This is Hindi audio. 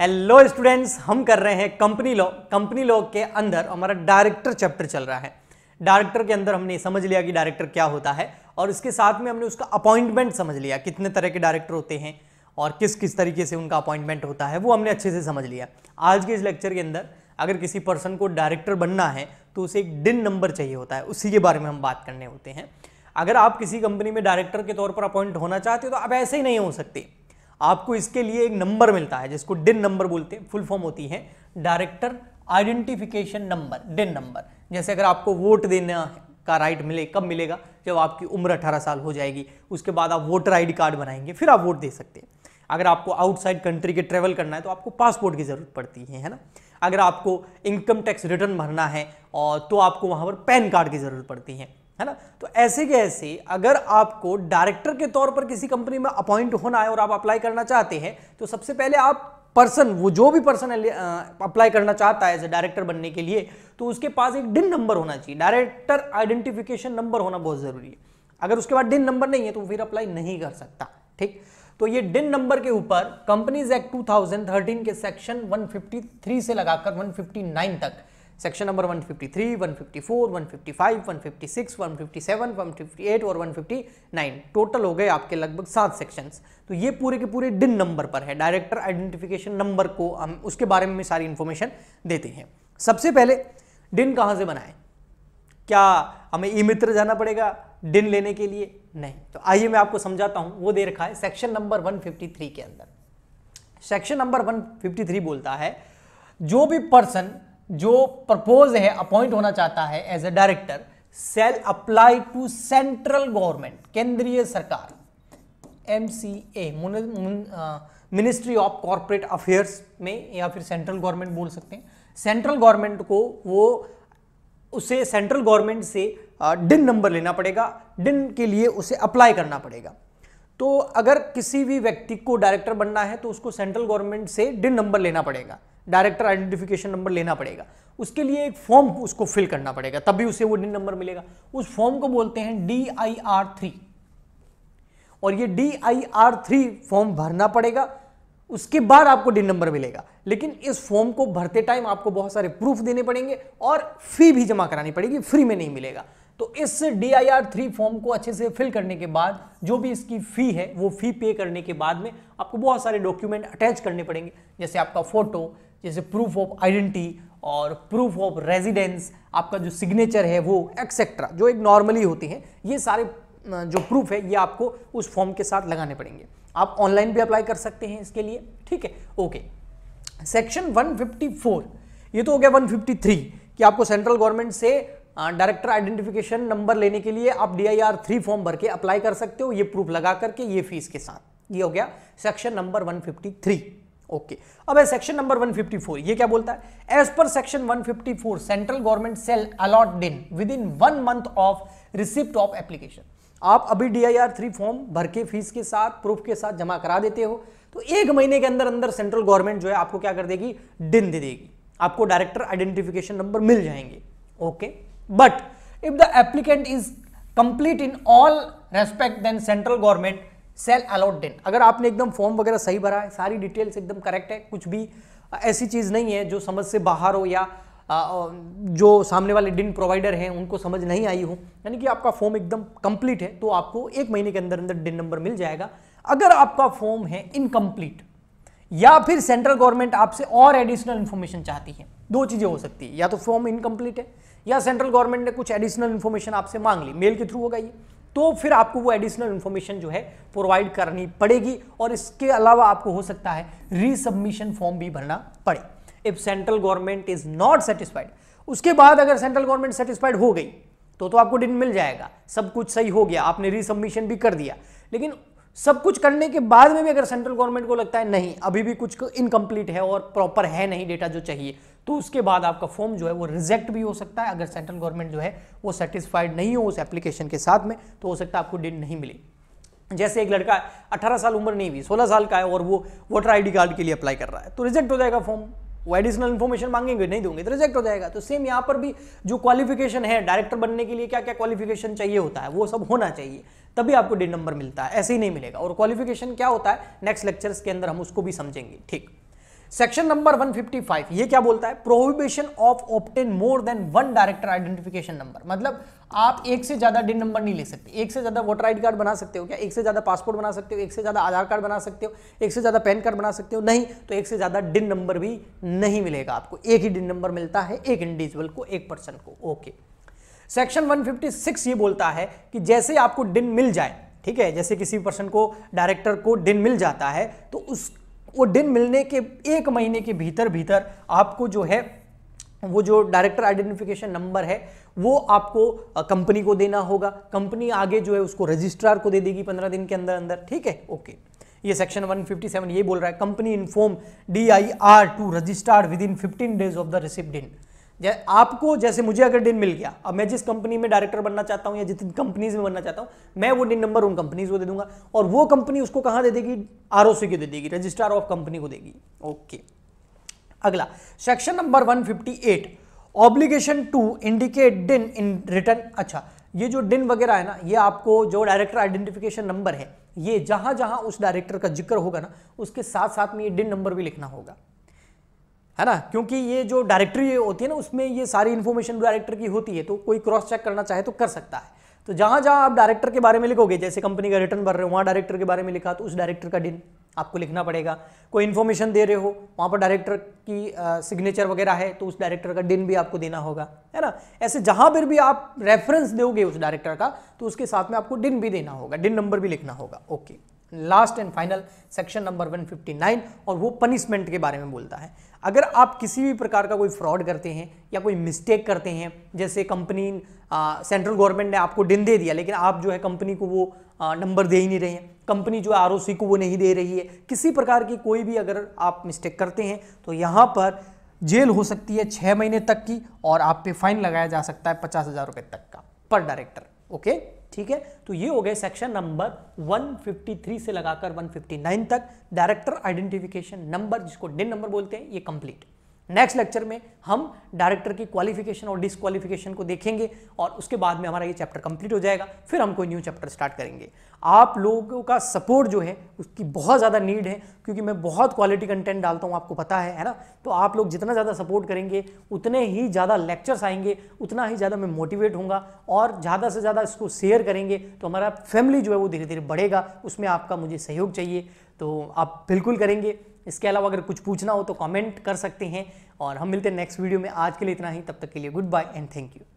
हेलो स्टूडेंट्स हम कर रहे हैं कंपनी लॉ कंपनी लॉ के अंदर हमारा डायरेक्टर चैप्टर चल रहा है डायरेक्टर के अंदर हमने समझ लिया कि डायरेक्टर क्या होता है और इसके साथ में हमने उसका अपॉइंटमेंट समझ लिया कितने तरह के डायरेक्टर होते हैं और किस किस तरीके से उनका अपॉइंटमेंट होता है वो हमने अच्छे से समझ लिया आज के इस लेक्चर के अंदर अगर किसी पर्सन को डायरेक्टर बनना है तो उसे एक डिन नंबर चाहिए होता है उसी के बारे में हम बात करने होते हैं अगर आप किसी कंपनी में डायरेक्टर के तौर पर अपॉइंट होना चाहते हो तो आप ऐसे ही नहीं हो सकते आपको इसके लिए एक नंबर मिलता है जिसको डिन नंबर बोलते हैं फुल फॉर्म होती है director identification number DIN number जैसे अगर आपको वोट देना का राइट मिले कब मिलेगा जब आपकी उम्र अठारह साल हो जाएगी उसके बाद आप वोटर आई कार्ड बनाएंगे फिर आप वोट दे सकते हैं अगर आपको आउटसाइड कंट्री के ट्रेवल करना है तो आपको पासपोर्ट की ज़रूरत पड़ती है है ना अगर आपको इनकम टैक्स रिटर्न भरना है और तो आपको वहाँ पर पैन कार्ड की ज़रूरत पड़ती है है ना तो ऐसे के ऐसे अगर आपको डायरेक्टर के तौर पर किसी कंपनी में अपॉइंट होना है और आप अप्लाई करना चाहते हैं तो सबसे पहले आप पर्सन वो जो भी पर्सन अप्लाई करना चाहता है एज ए डायरेक्टर बनने के लिए तो उसके पास एक डिन नंबर होना चाहिए डायरेक्टर आइडेंटिफिकेशन नंबर होना बहुत ज़रूरी है अगर उसके बाद डिन नंबर नहीं है तो फिर अप्लाई नहीं कर सकता ठीक तो ये डिन नंबर के ऊपर कंपनीज एक्ट 2013 के सेक्शन 153 से लगाकर 159 तक सेक्शन नंबर 153, 154, 155, 156, 157, 158 और 159 टोटल हो गए आपके लगभग सात सेक्शंस तो ये पूरे के पूरे डिन नंबर पर है डायरेक्टर आइडेंटिफिकेशन नंबर को हम उसके बारे में सारी इन्फॉर्मेशन देते हैं सबसे पहले डिन कहाँ से बनाए क्या हमें ई मित्र जाना पड़ेगा डिन लेने के लिए नहीं तो आइए मैं आपको समझाता हूँ वो दे रखा है सेक्शन नंबर वन के अंदर सेक्शन नंबर वन बोलता है जो भी पर्सन जो प्रपोज है अपॉइंट होना चाहता है as a director shall apply to central government केंद्रीय सरकार M C A ministry of corporate affairs में या फिर सेंट्रल गवर्नमेंट बोल सकते हैं सेंट्रल गवर्नमेंट को वो उसे सेंट्रल गवर्नमेंट से डिन नंबर लेना पड़ेगा डिन के लिए उसे अप्लाई करना पड़ेगा तो अगर किसी भी व्यक्ति को डायरेक्टर बनना है तो उसको सेंट्रल गवर्नमेंट से डिन नंबर लेना पड़ेगा डायरेक्टर आइडेंटिफिकेशन नंबर लेना पड़ेगा उसके लिए एक फॉर्म उसको फिल करना पड़ेगा तभी उसे वो डिन नंबर मिलेगा उस फॉर्म को बोलते हैं डी आई आर थ्री और ये D I R three form भरना पड़ेगा उसके बाद आपको डिन नंबर मिलेगा लेकिन इस फॉर्म को भरते टाइम आपको बहुत सारे प्रूफ देने पड़ेंगे और फी भी जमा करानी पड़ेगी फ्री में नहीं मिलेगा तो इस D I R three form को अच्छे से फिल करने के बाद जो भी इसकी फ़ी है वो फ़ी पे करने के बाद में आपको बहुत सारे डॉक्यूमेंट अटैच करने पड़ेंगे जैसे आपका फ़ोटो जैसे प्रूफ ऑफ आइडेंटिटी और प्रूफ ऑफ रेजिडेंस आपका जो सिग्नेचर है वो एक्सेट्रा जो एक नॉर्मली होती है ये सारे जो प्रूफ है ये आपको उस फॉर्म के साथ लगाने पड़ेंगे आप ऑनलाइन भी अप्लाई कर सकते हैं इसके लिए ठीक है ओके सेक्शन 154 ये तो हो गया 153 कि आपको सेंट्रल गवर्नमेंट से डायरेक्टर आइडेंटिफिकेशन नंबर लेने के लिए आप D I R three form भर के अप्लाई कर सकते हो ये प्रूफ लगा करके ये फीस के साथ ये हो गया सेक्शन नंबर 153 ओके अब है सेक्शन नंबर 154 ये क्या बोलता है as per section 154 central government shall allot DIN within one month of receipt of application आप अभी D I R three form भर के फीस के साथ प्रूफ के साथ जमा करा देते हो तो एक महीने के अंदर अंदर सेंट्रल गवर्नमेंट जो है आपको क्या कर देगी डिन दे देगी आपको डायरेक्टर आइडेंटिफिकेशन नंबर मिल जाएंगे okay but if the applicant is complete in all respect then central government shall allot date अगर आपने एकदम फॉर्म वगैरह सही भरा है सारी डिटेल्स एकदम करेक्ट है कुछ भी ऐसी चीज़ नहीं है जो समझ से बाहर हो या जो सामने वाले डिन प्रोवाइडर हैं उनको समझ नहीं आई हो यानी कि आपका फॉर्म एकदम कंप्लीट है तो आपको एक महीने के अंदर अंदर डिन नंबर मिल जाएगा अगर आपका फॉर्म है इनकम्प्लीट या फिर सेंट्रल गवर्नमेंट आपसे और एडिशनल इन्फॉर्मेशन चाहती है दो चीज़ें हो सकती है या तो फॉर्म इनकम्प्लीट है या सेंट्रल गवर्नमेंट ने कुछ एडिशनल इन्फॉर्मेशन आपसे मांग ली मेल के थ्रू होगा ये तो फिर आपको वो एडिशनल इन्फॉर्मेशन जो है प्रोवाइड करनी पड़ेगी और इसके अलावा आपको हो सकता है रिसबमिशन फॉर्म भी भरना पड़े if central government is not satisfied उसके बाद अगर सेंट्रल गवर्नमेंट सेटिस्फाइड हो गई तो तो आपको डिन मिल जाएगा सब कुछ सही हो गया आपने रिसबमिशन भी कर दिया लेकिन सब कुछ करने के बाद में भी अगर सेंट्रल गवर्नमेंट को लगता है नहीं अभी भी कुछ इनकम्प्लीट है और प्रॉपर है नहीं डेटा जो चाहिए तो उसके बाद आपका फॉर्म जो है वो रिजेक्ट भी हो सकता है अगर सेंट्रल गवर्नमेंट जो है वो सेटिस्फाइड नहीं हो उस एप्लीकेशन के साथ में तो हो सकता है आपको डेट नहीं मिले जैसे एक लड़का 18 साल उम्र नहीं हुई 16 साल का है और वो वोटर आई कार्ड के लिए अप्लाई कर रहा है तो रिजेक्ट हो जाएगा फॉर्म वो एडिशनल इन्फॉर्मेशन मांगेंगे नहीं दूंगे तो रिजेक्ट हो जाएगा तो सेम यहाँ पर भी जो क्वालिफिकेशन है डायरेक्टर बनने के लिए क्या क्या क्वालिफिकेशन चाहिए होता है वो सब होना चाहिए तभी आपको डेट नंबर मिलता है ऐसे ही नहीं मिलेगा और क्वालिफिकेशन क्या होता है नेक्स्ट लेक्चर्स के अंदर हम उसको भी समझेंगे ठीक सेक्शन नंबर 155 ये क्या बोलता है prohibition of obtain more than one director identification number मतलब आप एक से ज्यादा डिन नंबर नहीं ले सकते एक से ज्यादा वोटर आईडी कार्ड बना सकते हो क्या एक से ज्यादा पासपोर्ट बना सकते हो एक से ज्यादा आधार कार्ड बना सकते हो एक से ज्यादा पैन कार्ड बना सकते हो नहीं तो एक से ज्यादा डिन नंबर भी नहीं मिलेगा आपको एक ही डिन नंबर मिलता है एक इंडिविजुअल को एक पर्सन को ओके सेक्शन वन ये बोलता है कि जैसे आपको डिन मिल जाए ठीक है जैसे किसी पर्सन को डायरेक्टर को डिन मिल जाता है तो उस वो डिन मिलने के एक महीने के भीतर भीतर आपको जो है वो जो डायरेक्टर आइडेंटिफिकेशन नंबर है वो आपको कंपनी को देना होगा कंपनी आगे जो है उसको रजिस्ट्रार को दे देगी पंद्रह दिन के अंदर अंदर ठीक है ओके ये सेक्शन 157 ये बोल रहा है company inform D I R to registrar within fifteen days of the receipt DIN आपको जैसे मुझे अगर डिन मिल गया अब मैं जिस कंपनी में डायरेक्टर बनना चाहता हूं या जितनी कंपनीज में बनना चाहता हूं मैं वो डिन नंबर उन कंपनीज को दे दूंगा और वो कंपनी उसको कहां दे देगी आर को दे देगी रजिस्ट्रार ऑफ कंपनी को देगी ओके अगला section number 158 obligation to indicate DIN in return अच्छा ये जो डिन वगैरह है ना ये आपको जो डायरेक्टर आइडेंटिफिकेशन नंबर है ये जहां जहां उस डायरेक्टर का जिक्र होगा ना उसके साथ साथ में ये डिन नंबर भी लिखना होगा है ना क्योंकि ये जो डायरेक्टरी होती है ना उसमें ये सारी इन्फॉर्मेशन डायरेक्टर की होती है तो कोई क्रॉस चेक करना चाहे तो कर सकता है तो जहाँ जहाँ आप डायरेक्टर के बारे में लिखोगे जैसे कंपनी का रिटर्न भर रहे हो वहाँ डायरेक्टर के बारे में लिखा तो उस डायरेक्टर का दिन आपको लिखना पड़ेगा कोई इन्फॉर्मेशन दे रहे हो वहाँ पर डायरेक्टर की सिग्नेचर वगैरह है तो उस डायरेक्टर का दिन भी आपको देना होगा है ना ऐसे जहाँ पर भी आप रेफरेंस दोगे उस डायरेक्टर का तो उसके साथ में आपको दिन भी देना होगा दिन नंबर भी लिखना होगा okay last and final section number 159 और वो पनिशमेंट के बारे में बोलता है अगर आप किसी भी प्रकार का कोई फ्रॉड करते हैं या कोई मिस्टेक करते हैं जैसे कंपनी सेंट्रल गवर्नमेंट ने आपको दिन दे दिया लेकिन आप जो है कंपनी को वो नंबर दे ही नहीं रहे हैं कंपनी जो आर को वो नहीं दे रही है किसी प्रकार की कोई भी अगर आप मिस्टेक करते हैं तो यहाँ पर जेल हो सकती है छः महीने तक की और आप पे फाइन लगाया जा सकता है पचास हज़ार रुपये तक का पर डायरेक्टर ओके ठीक है तो ये हो गए सेक्शन नंबर 153 से लगाकर 159 तक डायरेक्टर आइडेंटिफिकेशन नंबर जिसको डिन नंबर बोलते हैं ये कंप्लीट नेक्स्ट लेक्चर में हम डायरेक्टर की क्वालिफिकेशन और डिसक्वालिफिकेशन को देखेंगे और उसके बाद में हमारा ये चैप्टर कंप्लीट हो जाएगा फिर हम कोई न्यू चैप्टर स्टार्ट करेंगे आप लोगों का सपोर्ट जो है उसकी बहुत ज़्यादा नीड है क्योंकि मैं बहुत क्वालिटी कंटेंट डालता हूँ आपको पता है है ना तो आप लोग जितना ज़्यादा सपोर्ट करेंगे उतने ही ज़्यादा लेक्चर्स आएंगे उतना ही ज़्यादा मैं मोटिवेट हूँ और ज़्यादा से ज़्यादा इसको शेयर करेंगे तो हमारा फैमिली जो है वो धीरे धीरे बढ़ेगा उसमें आपका मुझे सहयोग चाहिए तो आप बिल्कुल करेंगे इसके अलावा अगर कुछ पूछना हो तो कमेंट कर सकते हैं और हम मिलते हैं नेक्स्ट वीडियो में आज के लिए इतना ही तब तक के लिए good bye and thank you